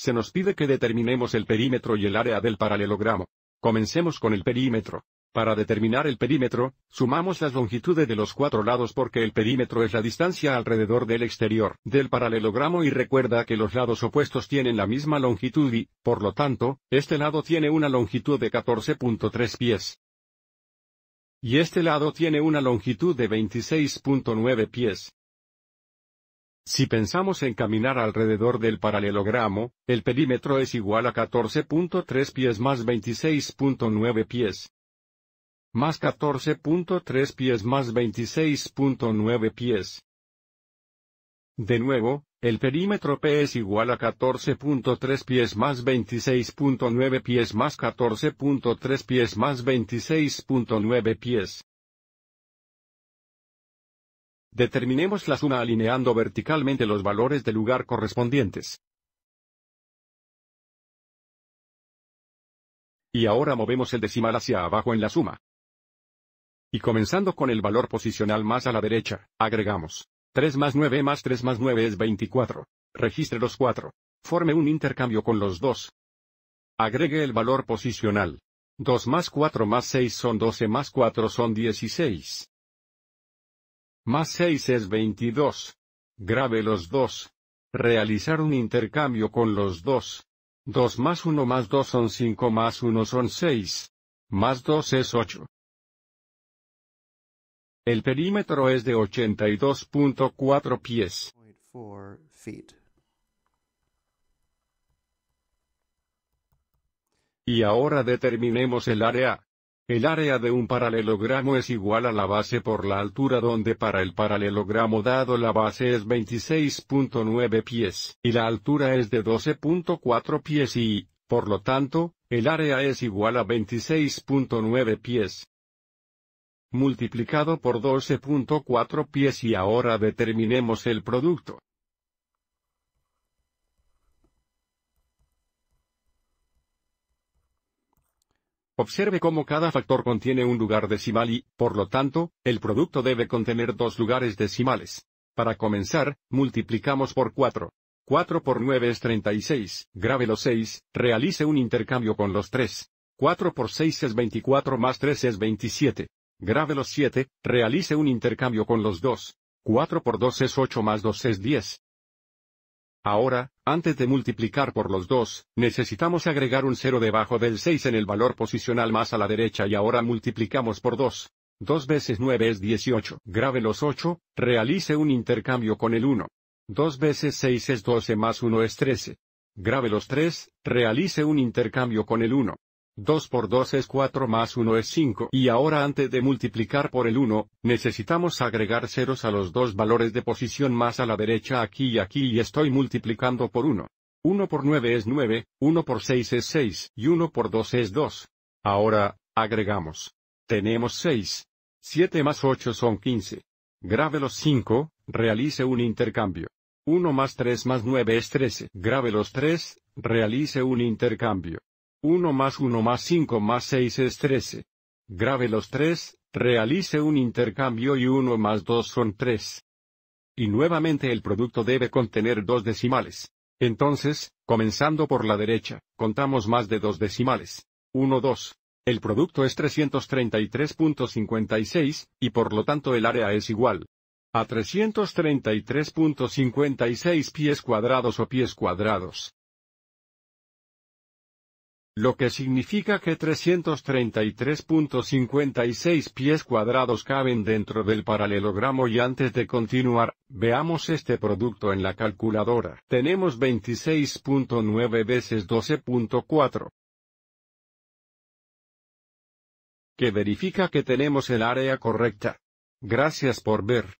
Se nos pide que determinemos el perímetro y el área del paralelogramo. Comencemos con el perímetro. Para determinar el perímetro, sumamos las longitudes de los cuatro lados porque el perímetro es la distancia alrededor del exterior del paralelogramo y recuerda que los lados opuestos tienen la misma longitud y, por lo tanto, este lado tiene una longitud de 14.3 pies. Y este lado tiene una longitud de 26.9 pies. Si pensamos en caminar alrededor del paralelogramo, el perímetro es igual a 14.3 pies más 26.9 pies. Más 14.3 pies más 26.9 pies. De nuevo, el perímetro P es igual a 14.3 pies más 26.9 pies más 14.3 pies más 26.9 pies. Determinemos la suma alineando verticalmente los valores de lugar correspondientes. Y ahora movemos el decimal hacia abajo en la suma. Y comenzando con el valor posicional más a la derecha, agregamos 3 más 9 más 3 más 9 es 24. Registre los 4. Forme un intercambio con los 2. Agregue el valor posicional. 2 más 4 más 6 son 12 más 4 son 16. Más 6 es 22. Grabe los dos. Realizar un intercambio con los dos. 2 más 1 más 2 son 5 más 1 son 6. Más 2 es 8. El perímetro es de 82.4 pies. Y ahora determinemos el área. El área de un paralelogramo es igual a la base por la altura donde para el paralelogramo dado la base es 26.9 pies y la altura es de 12.4 pies y, por lo tanto, el área es igual a 26.9 pies. Multiplicado por 12.4 pies y ahora determinemos el producto. Observe cómo cada factor contiene un lugar decimal y, por lo tanto, el producto debe contener dos lugares decimales. Para comenzar, multiplicamos por 4. 4 por 9 es 36, grave los 6, realice un intercambio con los 3. 4 por 6 es 24 más 3 es 27. Grave los 7, realice un intercambio con los 2. 4 por 2 es 8 más 2 es 10. Ahora, antes de multiplicar por los 2, necesitamos agregar un 0 debajo del 6 en el valor posicional más a la derecha y ahora multiplicamos por 2. 2 veces 9 es 18. Grabe los 8, realice un intercambio con el 1. 2 veces 6 es 12 más 1 es 13. Grabe los 3, realice un intercambio con el 1. 2 por 2 es 4 más 1 es 5 y ahora antes de multiplicar por el 1, necesitamos agregar ceros a los dos valores de posición más a la derecha aquí y aquí y estoy multiplicando por 1. 1 por 9 es 9, 1 por 6 es 6 y 1 por 2 es 2. Ahora, agregamos. Tenemos 6. 7 más 8 son 15. Grabe los 5, realice un intercambio. 1 más 3 más 9 es 13. Grabe los 3, realice un intercambio. 1 más 1 más 5 más 6 es 13. Grabe los 3, realice un intercambio y 1 más 2 son 3. Y nuevamente el producto debe contener dos decimales. Entonces, comenzando por la derecha, contamos más de dos decimales. 1 2. El producto es 333.56, y por lo tanto el área es igual a 333.56 pies cuadrados o pies cuadrados lo que significa que 333.56 pies cuadrados caben dentro del paralelogramo y antes de continuar, veamos este producto en la calculadora. Tenemos 26.9 veces 12.4 que verifica que tenemos el área correcta. Gracias por ver.